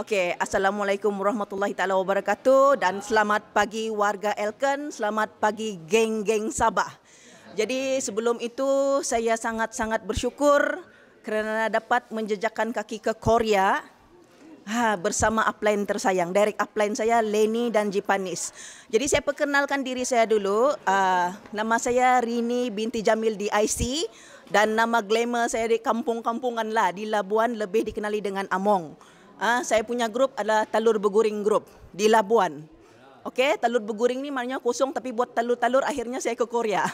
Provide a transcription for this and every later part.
Okey, Assalamualaikum warahmatullahi taala wabarakatuh dan selamat pagi warga Elken, selamat pagi geng-geng Sabah. Jadi sebelum itu saya sangat-sangat bersyukur kerana dapat menjejakkan kaki ke Korea ha, bersama upline tersayang, direct upline saya Leni dan Jipanis. Jadi saya perkenalkan diri saya dulu, uh, nama saya Rini binti Jamil di IC dan nama glamour saya di kampung-kampungan lah di Labuan lebih dikenali dengan Among ha, saya punya grup adalah telur beguring grup di Labuan. Okey, telur beguring ni maknanya kosong tapi buat telur-telur akhirnya saya ke Korea.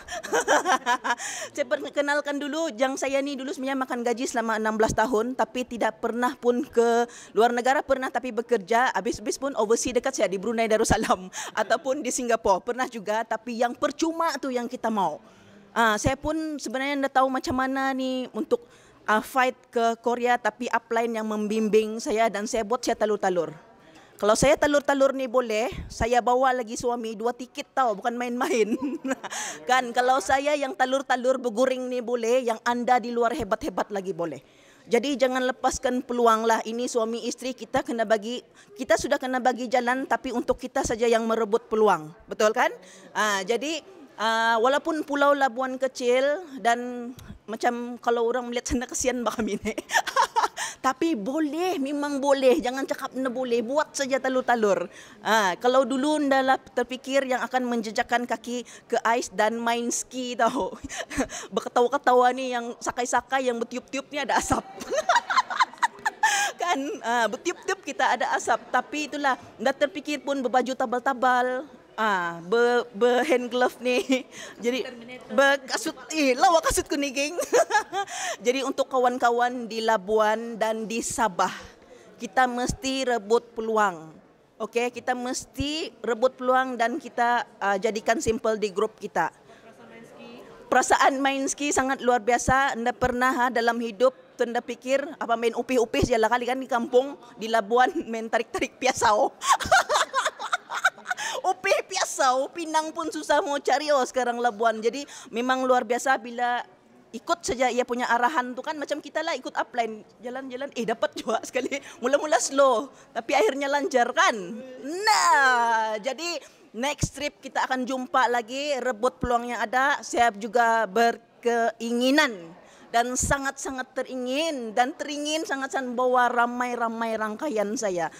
saya perkenalkan dulu, yang saya ni dulu sebenarnya makan gaji selama 16 tahun tapi tidak pernah pun ke luar negara, pernah tapi bekerja, habis-habis pun overseas dekat saya di Brunei Darussalam ataupun di Singapura, pernah juga tapi yang percuma tu yang kita mau. ha, saya pun sebenarnya dah tahu macam mana ni untuk uh, fight ke Korea tapi upline yang membimbing saya dan saya buat saya telur-telur. Kalau saya telur-telur ni boleh, saya bawa lagi suami dua tiket tau, bukan main-main. kan kalau saya yang telur-telur beguring ni boleh, yang anda di luar hebat-hebat lagi boleh. Jadi jangan lepaskan peluang lah ini suami istri kita kena bagi kita sudah kena bagi jalan tapi untuk kita saja yang merebut peluang betul kan? Uh, jadi uh, walaupun pulau Labuan kecil dan macam kalau orang melihat sana kesian bakal mine. Tapi boleh, memang boleh. Jangan cakap ne boleh, buat saja talur-talur. Ha, kalau dulu dalam terfikir yang akan menjejakkan kaki ke ais dan main ski tahu. Berketawa-ketawa ni yang sakai-sakai yang bertiup-tiup ni ada asap. kan ha, betiup-tiup kita ada asap tapi itulah dah terfikir pun berbaju tabal-tabal Ah, ber, ber hand glove nih. Jadi berkasut I, eh, lawa kasut kuning. Jadi untuk kawan-kawan di Labuan dan di Sabah, kita mesti rebut peluang. Okay, kita mesti rebut peluang dan kita uh, jadikan simple di grup kita. Perasaan main ski sangat luar biasa. Anda pernah ha, dalam hidup tanda pikir apa main upih-upih jalan kali kan di kampung di Labuan main tarik-tarik piasau. pulau, Pinang pun susah mau cari oh sekarang Labuan. Jadi memang luar biasa bila ikut saja ia punya arahan tu kan macam kita lah ikut upline jalan-jalan eh dapat juga sekali mula-mula slow tapi akhirnya lancar kan nah jadi next trip kita akan jumpa lagi rebut peluang yang ada saya juga berkeinginan dan sangat-sangat teringin dan teringin sangat-sangat bawa ramai-ramai rangkaian saya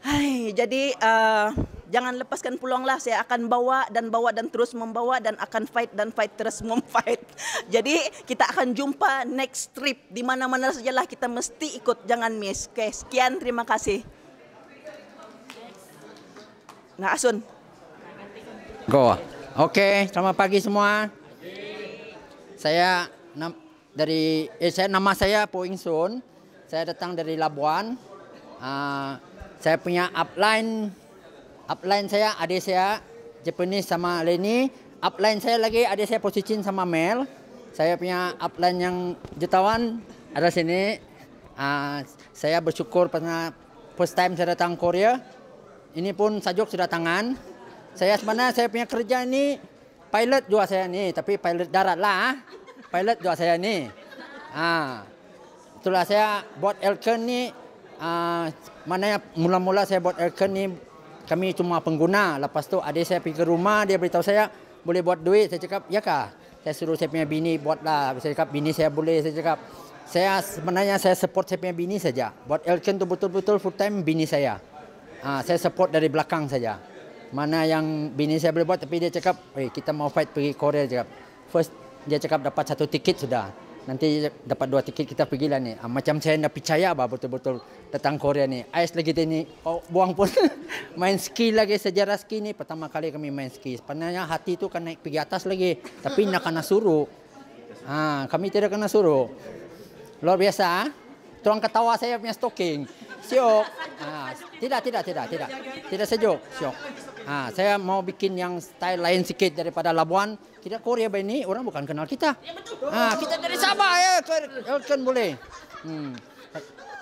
Hai, jadi uh, jangan lepaskan peluang saya akan bawa dan bawa dan terus membawa dan akan fight dan fight terus memfight jadi kita akan jumpa next trip di mana mana sajalah kita mesti ikut jangan miss oke sekian terima kasih nah Asun go oke selamat pagi semua saya dari eh, saya nama saya Poing Sun saya datang dari Labuan uh, saya punya upline upline saya ada saya Japanese sama Lenny. Upline saya lagi ada saya Posicin sama Mel. Saya punya upline yang jutawan ada sini. Uh, saya bersyukur pernah first time saya datang Korea. Ini pun sajuk sudah tangan. Saya sebenarnya saya punya kerja ini pilot juga saya ni, tapi pilot darat lah. Ah. Pilot juga saya ni. Uh, itulah saya buat elkan ni. Uh, mana mula-mula saya buat elkan ni kami cuma pengguna. Lepas tu adik saya pergi ke rumah, dia beritahu saya boleh buat duit. Saya cakap, ya kah? Saya suruh saya punya bini buatlah. Saya cakap, bini saya boleh. Saya cakap, saya sebenarnya saya support saya punya bini saja. Buat Elkin tu betul-betul full time bini saya. Ha, saya support dari belakang saja. Mana yang bini saya boleh buat tapi dia cakap, eh, kita mau fight pergi Korea. Cakap. First, dia cakap dapat satu tiket sudah nanti dapat dua tiket kita pergi lah ni. Ah, macam saya nak percaya apa betul-betul tentang Korea ni. Ais lagi ni oh, buang pun main ski lagi sejarah ski ni pertama kali kami main ski. Sebenarnya hati tu kan naik pergi atas lagi tapi nak kena suruh. Ha, kami tidak kena suruh. Luar biasa. Ha? Terang ketawa saya punya stoking. Siok. Ha, tidak, tidak, tidak, tidak. Tidak sejuk. Siok. Ha, saya mau bikin yang style lain sikit daripada Labuan. Kita Korea by ini orang bukan kenal kita. Ya, kita dari Sabah ya, Elken boleh. Hmm.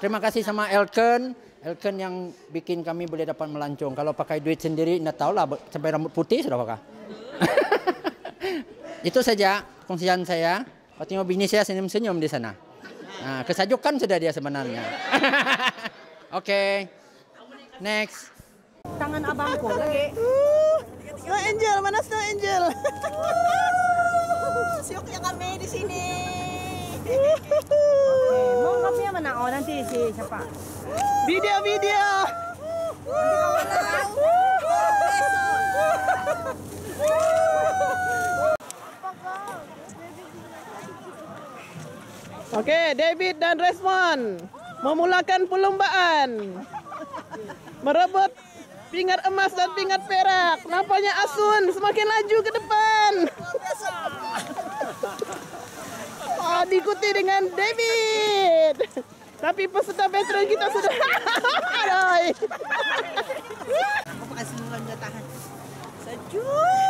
Terima kasih sama Elken. Elken yang bikin kami boleh dapat melancong. Kalau pakai duit sendiri, tidak tahulah sampai rambut putih sudah pakai. Itu saja kongsian saya. mau bini saya senyum-senyum di sana. Nah, kesajukan sudah dia sebenarnya. Oke. okay. Next. tangan abang ko lagi. Snow Angel, mana Snow Angel? Sioknya kami di sini? Okay, mau kami yang mana? Oh, nanti si siapa? Video, video. Okay, David dan Resmon memulakan perlombaan merebut pingat emas dan pingat perak. Nampaknya Asun semakin laju ke depan. Oh, diikuti dengan David. Tapi peserta veteran kita sudah. Aduh. Aku pakai sembilan tahan. Sejuk.